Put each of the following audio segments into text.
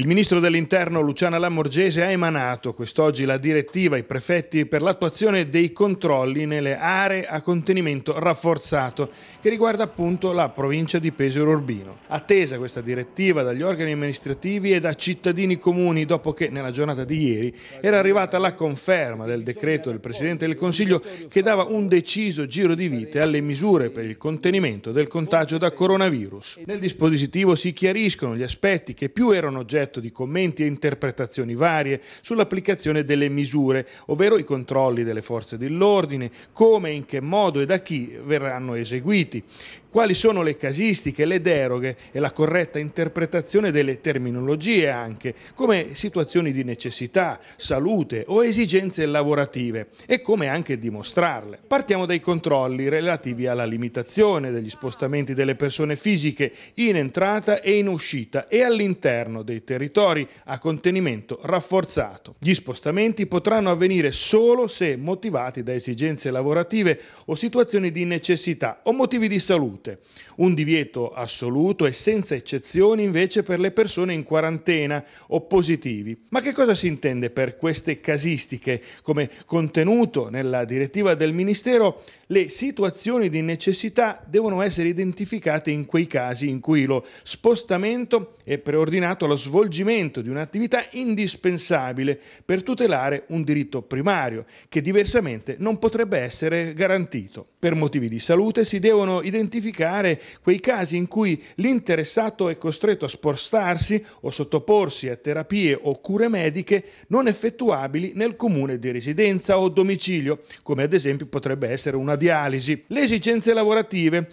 Il ministro dell'Interno Luciana Lamorgese ha emanato quest'oggi la direttiva ai prefetti per l'attuazione dei controlli nelle aree a contenimento rafforzato che riguarda appunto la provincia di Pesaro Urbino. Attesa questa direttiva dagli organi amministrativi e da cittadini comuni dopo che nella giornata di ieri era arrivata la conferma del decreto del Presidente del Consiglio che dava un deciso giro di vite alle misure per il contenimento del contagio da coronavirus. Nel dispositivo si chiariscono gli aspetti che più erano oggetto oggetto di commenti e interpretazioni varie sull'applicazione delle misure, ovvero i controlli delle forze dell'ordine, come, in che modo e da chi verranno eseguiti, quali sono le casistiche, le deroghe e la corretta interpretazione delle terminologie anche, come situazioni di necessità, salute o esigenze lavorative e come anche dimostrarle. Partiamo dai controlli relativi alla limitazione degli spostamenti delle persone fisiche in entrata e in uscita e all'interno dei territori territori a contenimento rafforzato. Gli spostamenti potranno avvenire solo se motivati da esigenze lavorative o situazioni di necessità o motivi di salute. Un divieto assoluto e senza eccezioni invece per le persone in quarantena o positivi. Ma che cosa si intende per queste casistiche come contenuto nella direttiva del Ministero le situazioni di necessità devono essere identificate in quei casi in cui lo spostamento è preordinato allo svolgimento di un'attività indispensabile per tutelare un diritto primario che diversamente non potrebbe essere garantito. Per motivi di salute si devono identificare quei casi in cui l'interessato è costretto a spostarsi o sottoporsi a terapie o cure mediche non effettuabili nel comune di residenza o domicilio, come ad esempio potrebbe essere una dialisi, le esigenze lavorative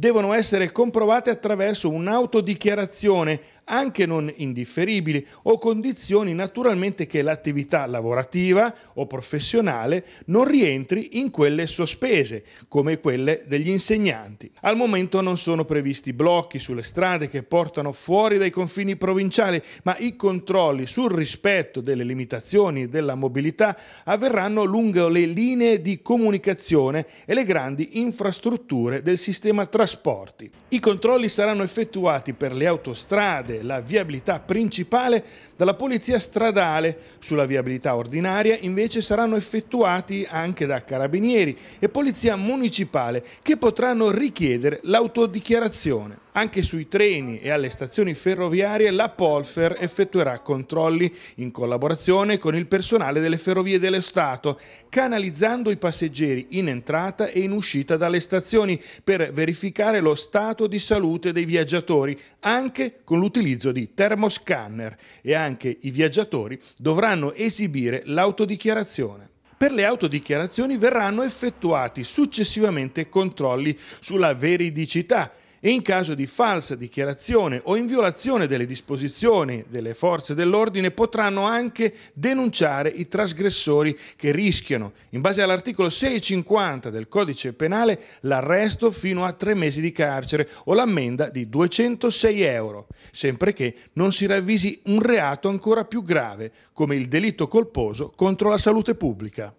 devono essere comprovate attraverso un'autodichiarazione, anche non indifferibili, o condizioni naturalmente che l'attività lavorativa o professionale non rientri in quelle sospese, come quelle degli insegnanti. Al momento non sono previsti blocchi sulle strade che portano fuori dai confini provinciali, ma i controlli sul rispetto delle limitazioni della mobilità avverranno lungo le linee di comunicazione e le grandi infrastrutture del sistema trasporto trasporti. I controlli saranno effettuati per le autostrade, la viabilità principale, dalla polizia stradale. Sulla viabilità ordinaria invece saranno effettuati anche da carabinieri e polizia municipale che potranno richiedere l'autodichiarazione. Anche sui treni e alle stazioni ferroviarie la Polfer effettuerà controlli in collaborazione con il personale delle ferrovie dello Stato, canalizzando i passeggeri in entrata e in uscita dalle stazioni per verificare lo stato di salute dei viaggiatori, anche con l'utilizzo di termoscanner e anche i viaggiatori dovranno esibire l'autodichiarazione. Per le autodichiarazioni verranno effettuati successivamente controlli sulla veridicità e in caso di falsa dichiarazione o in violazione delle disposizioni delle forze dell'ordine potranno anche denunciare i trasgressori che rischiano, in base all'articolo 650 del codice penale, l'arresto fino a tre mesi di carcere o l'ammenda di 206 euro, sempre che non si ravvisi un reato ancora più grave, come il delitto colposo contro la salute pubblica.